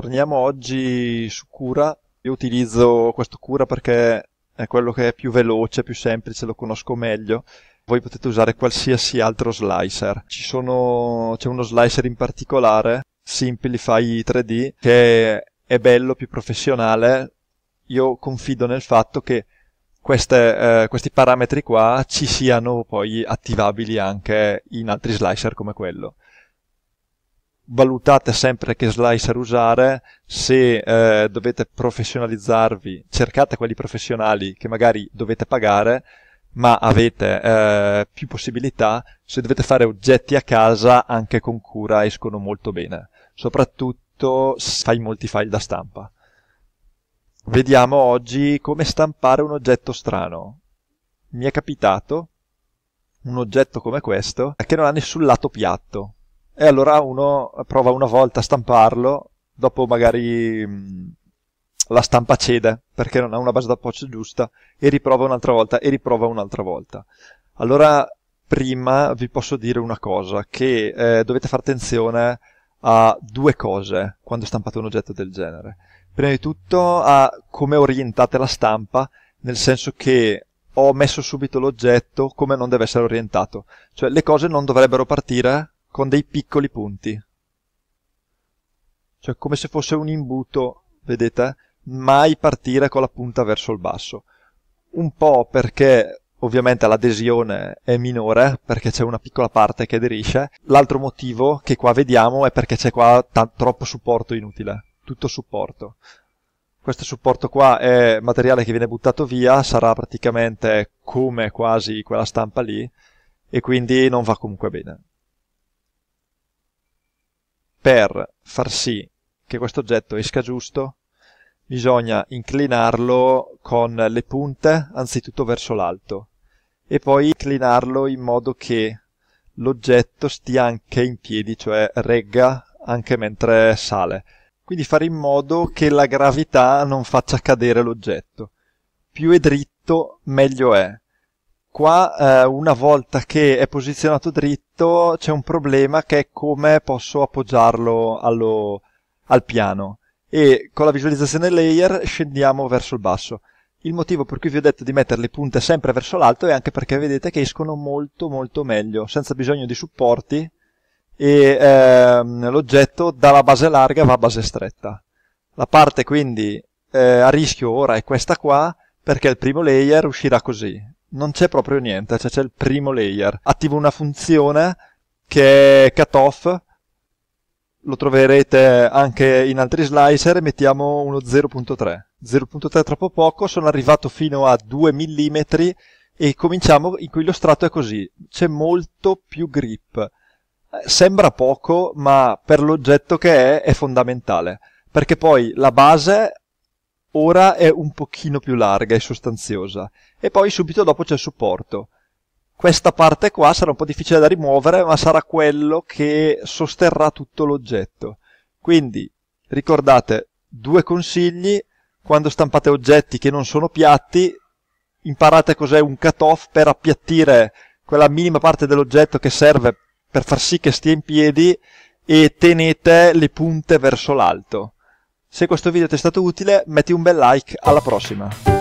torniamo oggi su Cura. Io utilizzo questo Cura perché è quello che è più veloce, più semplice, lo conosco meglio. Voi potete usare qualsiasi altro slicer. Sono... c'è uno slicer in particolare, Simplify 3D, che è bello, più professionale. Io confido nel fatto che queste, eh, questi parametri qua ci siano poi attivabili anche in altri slicer come quello valutate sempre che slicer usare, se eh, dovete professionalizzarvi, cercate quelli professionali che magari dovete pagare, ma avete eh, più possibilità, se dovete fare oggetti a casa anche con cura escono molto bene, soprattutto se fai molti file da stampa. Vediamo oggi come stampare un oggetto strano. Mi è capitato un oggetto come questo eh, che non ha nessun lato piatto, e allora uno prova una volta a stamparlo, dopo magari mm, la stampa cede perché non ha una base d'appoggio giusta e riprova un'altra volta e riprova un'altra volta. Allora prima vi posso dire una cosa, che eh, dovete fare attenzione a due cose quando stampate un oggetto del genere. Prima di tutto a come orientate la stampa, nel senso che ho messo subito l'oggetto come non deve essere orientato, cioè le cose non dovrebbero partire con dei piccoli punti cioè come se fosse un imbuto vedete mai partire con la punta verso il basso un po' perché ovviamente l'adesione è minore perché c'è una piccola parte che aderisce l'altro motivo che qua vediamo è perché c'è qua t- troppo supporto inutile tutto supporto questo supporto qua è materiale che viene buttato via, sarà praticamente come quasi quella stampa lì e quindi non va comunque bene per far sì che questo oggetto esca giusto bisogna inclinarlo con le punte anzitutto verso l'alto e poi inclinarlo in modo che l'oggetto stia anche in piedi, cioè regga anche mentre sale. Quindi fare in modo che la gravità non faccia cadere l'oggetto. Più è dritto, meglio è qua eh, una volta che è posizionato dritto c'è un problema che è come posso appoggiarlo allo, al piano e con la visualizzazione layer scendiamo verso il basso. Il motivo per cui vi ho detto di mettere le punte sempre verso l'alto è anche perché vedete che escono molto molto meglio, senza bisogno di supporti e ehm, l'oggetto dalla base larga va a base stretta. La parte quindi eh, a rischio ora è questa qua perché il primo layer uscirà così, non c'è proprio niente, cioè c'è il primo layer. Attivo una funzione che è cutoff, lo troverete anche in altri slicer, mettiamo uno 0.3. 0.3 è troppo poco, sono arrivato fino a 2 mm e cominciamo, in cui lo strato è così, c'è molto più grip. Eh, sembra poco, ma per l'oggetto che è è fondamentale, perché poi la base ora è un pochino più larga e sostanziosa e poi subito dopo c'è il supporto. Questa parte qua sarà un po' difficile da rimuovere ma sarà quello che sosterrà tutto l'oggetto. Quindi ricordate due consigli, quando stampate oggetti che non sono piatti imparate cos'è un cutoff per appiattire quella minima parte dell'oggetto che serve per far sì che stia in piedi e tenete le punte verso l'alto se questo video ti è stato utile metti un bel like, alla prossima!